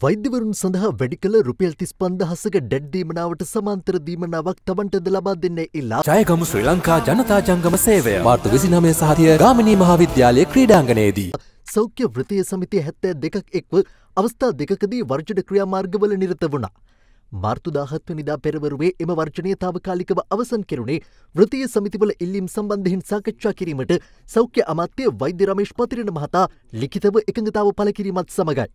වෛද්‍යවරුන් සඳහා වැඩි කළ රුපියල් තිස් පන්දහසක ඩැඩ් දීමනාවට සමාන්තර දීමනාවක් තමන්ටද ලබා දෙන්නේ ඉල්ලා ජයගම ශ්‍රී ලංකා ජනතා ජංගම සේවය මාර්තු විසිනමය සහතිය ගාමිණී මහාවිද්‍යාලය ක්‍රීඩාංගණයේදී. සෞඛ්‍ය වෘතිය සමිතිය හැත්තෑ දෙකක් එක්ව අවස්ථා දෙකදී වර්ජඩ ක්‍රියාමාර්ගවල නිරත වුණා. මාර්තුදාහත්ව නිදා පෙරවරුවේ එම වර්ජනය තාවකාලිකව අවසන් කෙරුණේ වෘතිය සමිතිවල ඉල්ලීම් සම්බන්ධයෙන් සාකච්ඡා කිරීමට සෞඛ්‍ය අමාත්‍ය වෛද්‍ය රමේෂ් පතිරණ මහතා ලිඛිතව එකඟතාව පළ කිරීමත් සමඟයි.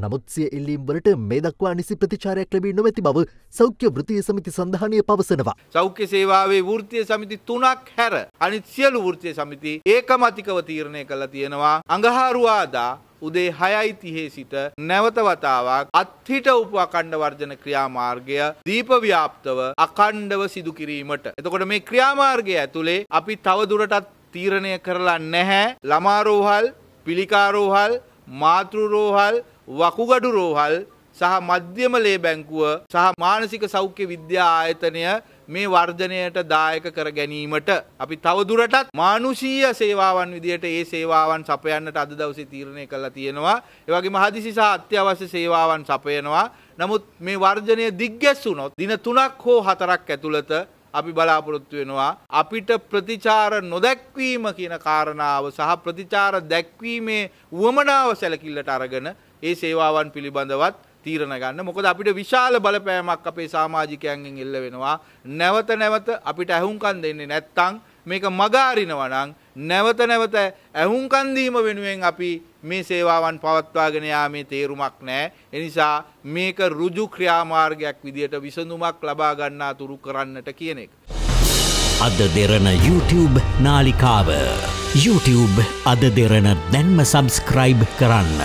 නමුත් සිය ඉල්ලීම් වලට මේ දක්වා නිසි ප්‍රතිචාරයක් ලැබී නොමැති බව සෞඛ්‍ය වෘතිය සමිති සඳහනය පවසනවා. සෞඛ්‍ය සේවාවේ වෘතිය සමිති තුනක් හැර අනිත් සියලු වෘතිය සමිති ඒකමතිකව තීරණය කළා තියෙනවා. අඟහරුවාදා උදේ හයයි තිහේ සිට නැවත වතාවක් අත්හිට උපු අකණ්ඩ වර්ජන ක්‍රියාමාර්ගය දීපව්‍යාප්තව අකණ්ඩව සිදු කිරීමට. එතකොට මේ ක්‍රියාමාර්ගය ඇතුළේ අපි තවදුරටත් තීරණය කරලා නැහැ ළමාරෝහල් පිළිකාරෝහල් මාතෘරෝහල් වකුගඩු රෝහල් සහ මධ්‍යම ලේ බැංකුව සහ මානසික සෞඛ්‍ය විද්‍යා ආයතනය මේ වර්ධනයට දායක කර ගැනීමට අපි තවදුරටත් මානුෂීය සේවාවන් විදිහට ඒ සේවාවන් සපයන්නට අද දවසේ තීරණය කළා තියෙනවා. ඒ වගේම හදිසි සහ අත්‍යවශ්‍ය සේවාවන් සපයනවා. නමුත් මේ වර්ජනය දිග්ගැස්සුනොත් දින 3ක් හෝ 4ක් ඇතුළත අපි බලාපොරොත්තු වෙනවා අපිට ප්‍රතිචාර නොදැක්වීම කියන කාරණාව සහ ප්‍රතිචාර දැක්වීමේ උවමනාව සැලකිල්ලට අරගෙන ඒ සේවාවන් පිළිබඳවත් තීරණ ගන්න මොකද අපිට විශාල බලපෑමක් අපේ සමාජිකයන්ගෙන් එල්ල වෙනවා නැවත නැවත අපිට ඇහුම්කන් දෙන්නේ නැත්තං මේක මගාරිනවනං නැවත නැවත ඇහුම්කන් දීම වෙනුවෙන් අපි මේ සේවාවන් පවත්වාගෙන යාමේ තේරුමක් නැහැ එනිසා මේක ඍජු ක්‍රියාමාර්ගයක් විදියට විසඳුමක් ලබා ගන්නා තුරු කරන්නට කියන එක අද දෙරන YouTube නාලිකාව YouTube අද දෙරන දැන්ම සබස්ක්‍රයිබ් කරන්න.